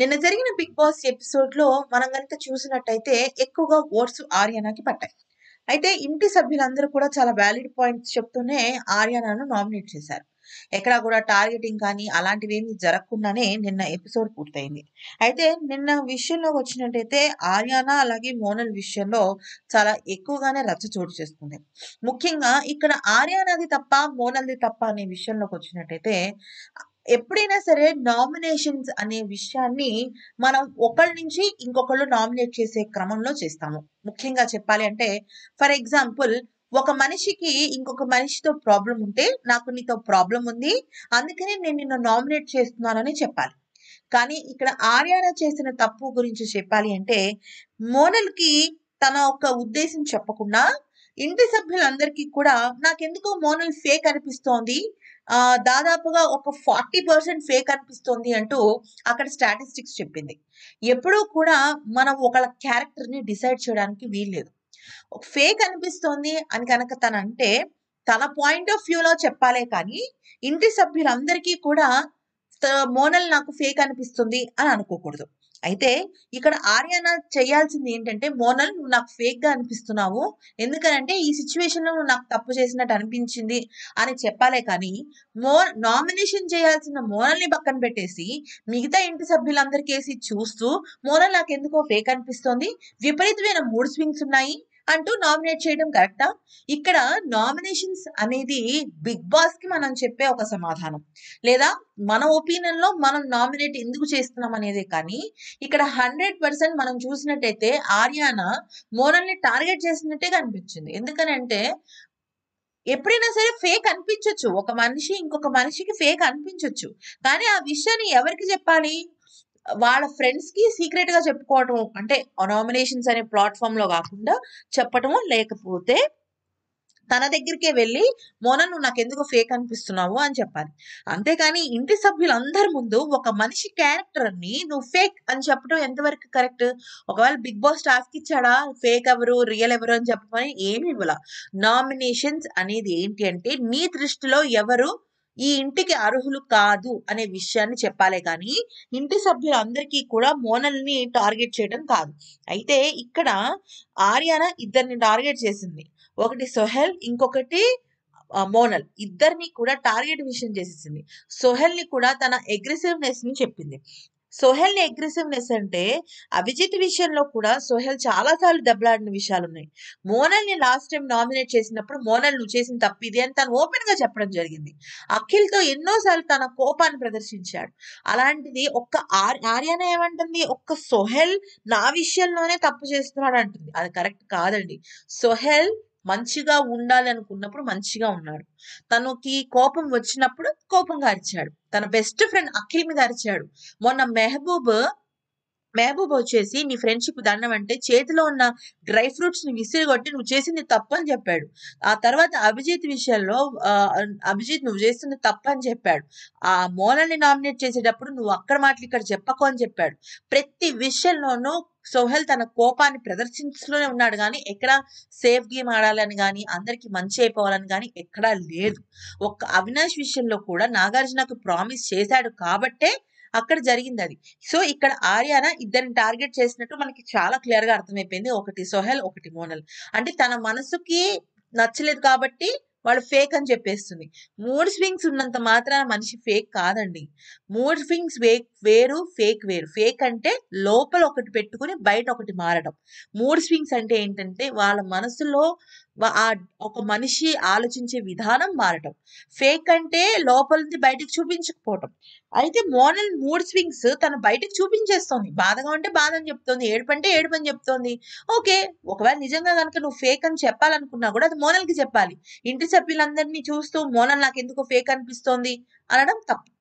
నిన్న జరిగిన big boss episode లో మనం కనుక చూసినట్టయితే ఎక్కువగా ఓట్స్ ఆర్యానాకి పట్టాయి అయితే ఇంటి సభ్యులందరూ కూడా చాలా వ్యాలిడ్ పాయింట్స్ చెప్తూనే ఆర్యానాను నామినేట్ చేశారు ఎక్కడా కూడా టార్గెటింగ్ కానీ అలాంటివి ఏమి జరగకుండానే నిన్న ఎపిసోడ్ పూర్తయింది అయితే నిన్న విషయంలోకి వచ్చినట్టయితే ఆర్యానా అలాగే మోనల్ విషయంలో చాలా ఎక్కువగానే రచ్చ చోటు చేసుకుంది ముఖ్యంగా ఇక్కడ ఆర్యానాది తప్ప మోనల్ది తప్ప అనే విషయంలోకి వచ్చినట్టయితే ఎప్పుడైనా సరే నామినేషన్స్ అనే విషయాన్ని మనం ఒకళ్ళ నుంచి ఇంకొకళ్ళు నామినేట్ చేసే క్రమంలో చేస్తాము ముఖ్యంగా చెప్పాలి అంటే ఫర్ ఎగ్జాంపుల్ ఒక మనిషికి ఇంకొక మనిషితో ప్రాబ్లం ఉంటే నాకు నీతో ప్రాబ్లం ఉంది అందుకనే నేను నిన్ను నామినేట్ చేస్తున్నానని చెప్పాలి కానీ ఇక్కడ ఆర్యానా చేసిన తప్పు గురించి చెప్పాలి అంటే మోనల్కి తన ఒక ఉద్దేశం చెప్పకుండా ఇంటి సభ్యులందరికీ కూడా నాకెందుకో మోనల్ ఫేక్ అనిపిస్తోంది దాదాపుగా ఒక ఫార్టీ పర్సెంట్ ఫేక్ అనిపిస్తుంది అంటూ అక్కడ స్టాటిస్టిక్స్ చెప్పింది ఎప్పుడూ కూడా మనం ఒకళ్ళ ని డిసైడ్ చేయడానికి వీల్లేదు ఫేక్ అనిపిస్తోంది అని కనుక తనంటే తన పాయింట్ ఆఫ్ వ్యూలో చెప్పాలే కానీ ఇంటి సభ్యులందరికీ కూడా మోనల్ నాకు ఫేక్ అనిపిస్తుంది అని అనుకోకూడదు అయితే ఇక్కడ ఆర్యానా చేయాల్సింది ఏంటంటే మోనల్ నువ్వు నాకు ఫేక్ గా అనిపిస్తున్నావు ఎందుకనంటే ఈ సిచ్యువేషన్ లో నువ్వు నాకు తప్పు చేసినట్టు అనిపించింది అని చెప్పాలే కానీ మో నామినేషన్ చేయాల్సిన మోనల్ ని పక్కన పెట్టేసి మిగతా ఇంటి సభ్యులందరికేసి చూస్తూ మోనల్ నాకెందుకో ఫేక్ అనిపిస్తోంది విపరీతమైన మూడ్ స్వింగ్స్ ఉన్నాయి అంటూ నామినేట్ చేయడం కరెక్టా ఇక్కడ నామినేషన్స్ అనేది బిగ్ బాస్ కి మనం చెప్పే ఒక సమాధానం లేదా మన ఒపీనియన్ లో మనం నామినేట్ ఎందుకు చేస్తున్నాం అనేది కానీ ఇక్కడ హండ్రెడ్ పర్సెంట్ మనం చూసినట్టయితే ఆర్యానా మోనల్ని టార్గెట్ చేసినట్టే కనిపించింది ఎందుకనంటే ఎప్పుడైనా సరే ఫేక్ అనిపించవచ్చు ఒక మనిషి ఇంకొక మనిషికి ఫేక్ అనిపించవచ్చు కానీ ఆ విషయాన్ని ఎవరికి చెప్పాలి వాళ్ళ ఫ్రెండ్స్కి సీక్రెట్గా చెప్పుకోవటం అంటే నామినేషన్స్ అనే ప్లాట్ఫామ్లో కాకుండా చెప్పటము లేకపోతే తన దగ్గరికే వెళ్ళి మోన నువ్వు నాకు ఎందుకు ఫేక్ అనిపిస్తున్నావు అని చెప్పాలి అంతేకాని ఇంటి సభ్యులందరి ముందు ఒక మనిషి క్యారెక్టర్ అని నువ్వు ఫేక్ అని చెప్పడం ఎంతవరకు కరెక్ట్ ఒకవేళ బిగ్ బాస్ టాస్క్ ఇచ్చాడా ఫేక్ ఎవరు రియల్ ఎవరు అని చెప్పమని ఏమి ఇవ్వాల నామినేషన్స్ అనేది ఏంటి అంటే నీ దృష్టిలో ఎవరు ఈ ఇంటికి అర్హులు కాదు అనే విషయాన్ని చెప్పాలే కానీ ఇంటి సభ్యులందరికీ కూడా మోనల్ని టార్గెట్ చేయడం కాదు అయితే ఇక్కడ ఆర్యన ఇద్దరిని టార్గెట్ చేసింది ఒకటి సోహెల్ ఇంకొకటి మోనల్ ఇద్దరిని కూడా టార్గెట్ విషయం చేసేసింది సోహెల్ ని కూడా తన అగ్రెసివ్నెస్ ని చెప్పింది సోహెల్ని అగ్రెసివ్నెస్ అంటే అభిజిత్ విషయంలో కూడా సోహెల్ చాలా సార్లు దెబ్బలాడిన విషయాలు ఉన్నాయి మోనల్ని లాస్ట్ టైం నామినేట్ చేసినప్పుడు మోనల్ నువ్వు చేసిన తప్పు ఇది అని తను ఓపెన్ గా చెప్పడం జరిగింది అఖిల్తో ఎన్నోసార్లు తన కోపాన్ని ప్రదర్శించాడు అలాంటిది ఒక్క ఆర్యాన ఏమంటుంది ఒక్క సోహెల్ నా విషయంలోనే తప్పు చేస్తున్నాడు అంటుంది అది కరెక్ట్ కాదండి సోహెల్ మంచిగా ఉండాలి అనుకున్నప్పుడు మంచిగా ఉన్నాడు తనకి కోపం వచ్చినప్పుడు కోపంగా అరిచాడు తన బెస్ట్ ఫ్రెండ్ అఖిల్ మీద అరిచాడు మొన్న మెహబూబ్ మెహబూబ్ వచ్చేసి నీ ఫ్రెండ్షిప్ దండం అంటే చేతిలో ఉన్న డ్రై ఫ్రూట్స్ ని విసిరిగొట్టి నువ్వు చేసింది తప్పని చెప్పాడు ఆ తర్వాత అభిజిత్ విషయంలో అభిజిత్ నువ్వు చేసింది తప్పని చెప్పాడు ఆ మోనల్ని నామినేట్ చేసేటప్పుడు నువ్వు అక్కడ మాటలు ఇక్కడ చెప్పకు అని చెప్పాడు ప్రతి విషయంలోనూ సోహెల్ తన కోపాన్ని ప్రదర్శించలోనే ఉన్నాడు కానీ ఎక్కడ సేఫ్ గేమ్ ఆడాలని కానీ అందరికీ మంచి అయిపోవాలని కానీ ఎక్కడా లేదు ఒక్క అవినాష్ విషయంలో కూడా నాగార్జునకు ప్రామిస్ చేశాడు కాబట్టే అక్కడ జరిగింది అది సో ఇక్కడ ఆర్యాన ఇద్దరిని టార్గెట్ చేసినట్టు మనకి చాలా క్లియర్గా అర్థమైపోయింది ఒకటి సోహెల్ ఒకటి మోనల్ అంటే తన మనసుకి నచ్చలేదు కాబట్టి వాడు ఫేక్ అని చెప్పేస్తుంది మూడ్ స్వింగ్స్ ఉన్నంత మాత్రాన మనిషి ఫేక్ కాదండి మూడ్ స్వింగ్స్ వేక్ వేరు ఫేక్ వేరు ఫేక్ అంటే లోపల ఒకటి పెట్టుకుని బయట ఒకటి మారడం మూడ్ స్వింగ్స్ అంటే ఏంటంటే వాళ్ళ మనసులో ఆ ఒక మనిషి ఆలోచించే విధానం మారటం ఫేక్ అంటే లోపల నుంచి బయటకు చూపించకపోవటం అయితే మోనల్ మూడ్ స్వింగ్స్ తను బయటకు చూపించేస్తోంది బాధగా ఉంటే బాధ అని చెప్తోంది ఏడుపంటే ఏడుపు అని చెప్తోంది ఓకే ఒకవేళ నిజంగా కనుక నువ్వు ఫేక్ అని చెప్పాలనుకున్నా కూడా అది మోనల్కి చెప్పాలి ఇంటి సభ్యులందరినీ చూస్తూ మోనల్ నాకు ఎందుకు ఫేక్ అనిపిస్తోంది అనడం తప్పు